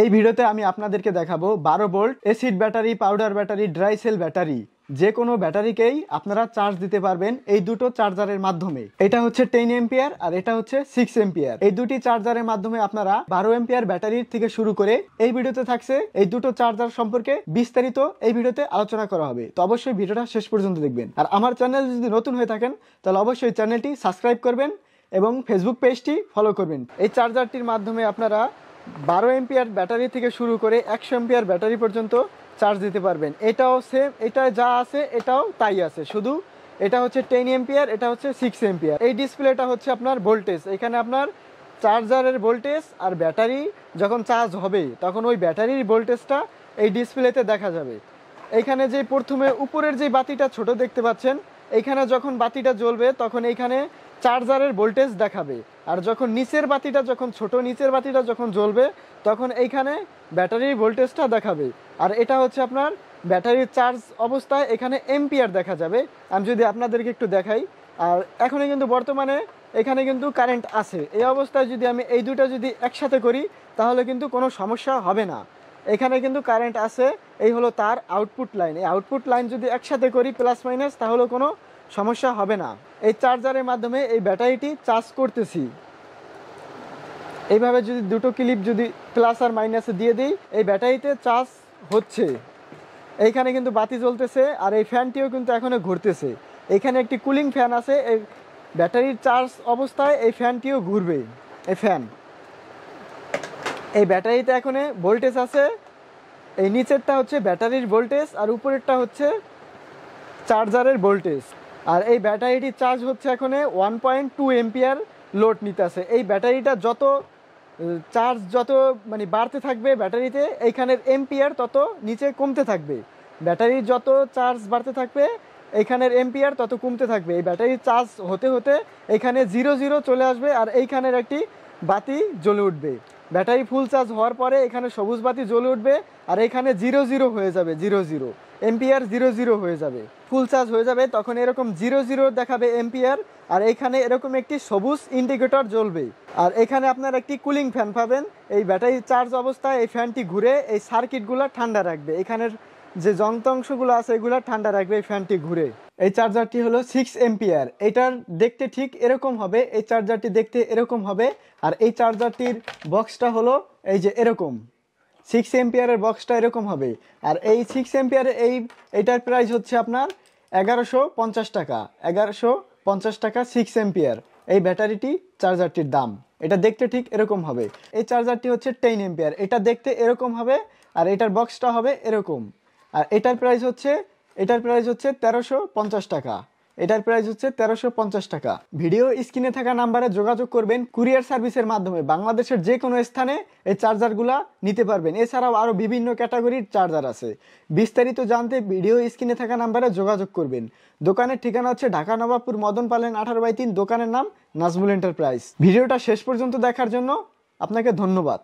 এই ভিডিওতে আমি আপনাদেরকে দেখাবো বারো volt acid battery powder battery dry cell battery যে কোনো ব্যাটারিকেই আপনারা চার্জ দিতে পারবেন এই দুটো চার্জারের মাধ্যমে এটা হচ্ছে টেন এম্পিয়ার আর এটা হচ্ছে সিক্স এম্পিয়ার এই দুটি চার্জারের মাধ্যমে আপনারা বারো এম্পিয়ার ব্যাটারির থেকে শুরু করে এই ভিডিওতে থাকছে এই দুটো চার্জার সম্পর্কে বিস্তারিত এই ভিডিওতে আলোচনা করা হবে তো অবশ্যই ভিডিওটা শেষ পর্যন্ত দেখবেন আর আমার চ্যানেল যদি নতুন হয়ে থাকেন তাহলে অবশ্যই চ্যানেলটি সাবস্ক্রাইব করবেন এবং ফেসবুক পেজটি ফলো করবেন এই চার্জারটির মাধ্যমে আপনারা বারো এমপিয়ার ব্যাটারি থেকে শুরু করে একশো এমপিয়ার ব্যাটারি পর্যন্ত চার্জ দিতে পারবেন এটাও সেম এটা যা আছে এটাও তাই আছে শুধু এটা হচ্ছে টেন এম্পিয়ার এটা হচ্ছে সিক্স এম্পিয়ার এই ডিসপ্লেটা হচ্ছে আপনার ভোল্টেজ এখানে আপনার চার্জারের ভোল্টেজ আর ব্যাটারি যখন চার্জ হবে তখন ওই ব্যাটারির ভোল্টেজটা এই ডিসপ্লেতে দেখা যাবে এখানে যে প্রথমে উপরের যে বাতিটা ছোট দেখতে পাচ্ছেন এইখানে যখন বাতিটা জ্বলবে তখন এইখানে চার্জারের ভোল্টেজ দেখাবে আর যখন নিচের বাতিটা যখন ছোট নিচের বাতিটা যখন জ্বলবে তখন এইখানে ব্যাটারির ভোল্টেজটা দেখাবে আর এটা হচ্ছে আপনার ব্যাটারির চার্জ অবস্থায় এখানে এমপিআর দেখা যাবে আমি যদি আপনাদেরকে একটু দেখাই আর এখনই কিন্তু বর্তমানে এখানে কিন্তু কারেন্ট আছে এই অবস্থায় যদি আমি এই দুটা যদি একসাথে করি তাহলে কিন্তু কোনো সমস্যা হবে না এখানে কিন্তু কারেন্ট আছে এই হলো তার আউটপুট লাইন এই আউটপুট লাইন যদি একসাথে করি প্লাস মাইনাস তাহলে কোনো সমস্যা হবে না এই চার্জারের মাধ্যমে এই ব্যাটারিটি চার্জ করতেছি এইভাবে যদি দুটো ক্লিপ যদি প্লাস আর মাইনাসে দিয়ে দিই এই ব্যাটারিতে চার্জ হচ্ছে এইখানে কিন্তু বাতি জ্বলতেছে আর এই ফ্যানটিও কিন্তু এখনও ঘুরতেছে এখানে একটি কুলিং ফ্যান আছে এই ব্যাটারির চার্জ অবস্থায় এই ফ্যানটিও ঘুরবে এই ফ্যান এই ব্যাটারিতে এখন ভোল্টেজ আছে এই নিচেরটা হচ্ছে ব্যাটারির ভোল্টেজ আর উপরেরটা হচ্ছে চার্জারের ভোল্টেজ আর এই ব্যাটারিটি চার্জ হচ্ছে এখন one point two ampere load নিতে আসে এই ব্যাটারিটা যত চার্জ যত মানে বাড়তে থাকবে ব্যাটারিতে এইখানের এমপিয়ার তত নিচে কমতে থাকবে ব্যাটারির যত চার্জ বাড়তে থাকবে এইখানের এমপিয়ার তত কমতে থাকবে এই ব্যাটারির চার্জ হতে হতে এখানে জিরো জিরো চলে আসবে আর এইখানের একটি বাতি জ্বলে উঠবে ব্যাটারি ফুল চার্জ হওয়ার পরে এখানে সবুজ বাতি জ্বলে উঠবে আর এখানে জিরো জিরো হয়ে যাবে zero zero ampere zero zero হয়ে যাবে ফুল চার্জ হয়ে যাবে তখন এরকম জিরো জিরো দেখাবে এমপিআর আর এখানে এরকম একটি সবুজ ইন্ডিকেটর জ্বলবে আর এখানে আপনার একটি কুলিং ফ্যান পাবেন এই ব্যাটারি চার্জ অবস্থায় এই ফ্যানটি ঘুরে এই সার্কিটগুলো ঠান্ডা রাখবে এখানের যে যন্ত্রাংশগুলো আছে এগুলো ঠান্ডা রাখবে এই ফ্যানটি ঘুরে এই চার্জারটি হলো সিক্স এম্পিয়ার এটার দেখতে ঠিক এরকম হবে এই চার্জারটি দেখতে এরকম হবে আর এই চার্জারটির বক্সটা হলো এই যে এরকম সিক্স এম্পিয়ারের বক্সটা এরকম হবে আর এই সিক্স এম্পিয়ারের এই এটার প্রাইস হচ্ছে আপনার এগারোশো পঞ্চাশ টাকা এগারোশো পঞ্চাশ টাকা সিক্স এম্পিয়ার এই ব্যাটারিটি চার্জারটির দাম এটা দেখতে ঠিক এরকম হবে এই চার্জারটি হচ্ছে টেন এম্পিয়ার এটা দেখতে এরকম হবে আর এটার বক্সটা হবে এরকম আর এটার প্রাইস হচ্ছে এটার প্রাইস হচ্ছে তেরোশো পঞ্চাশ টাকা এটার প্রাইস হচ্ছে তেরোশো পঞ্চাশ টাকা ভিডিও স্ক্রিনে থাকা নাম্বারে যোগাযোগ করবেন কুরিয়ার সার্ভিসের মাধ্যমে বাংলাদেশের যে কোনো স্থানে এই চার্জারগুলা নিতে পারবেন এছাড়াও আরও বিভিন্ন ক্যাটাগরির চার্জার আছে বিস্তারিত জানতে ভিডিও স্ক্রিনে থাকা নাম্বারে যোগাযোগ করবেন দোকানের ঠিকানা হচ্ছে ঢাকা নবাবপুর মদন পালেন আঠারো বাই তিন দোকানের নাম নাজমুল এন্টারপ্রাইজ ভিডিওটা শেষ পর্যন্ত দেখার জন্য আপনাকে ধন্যবাদ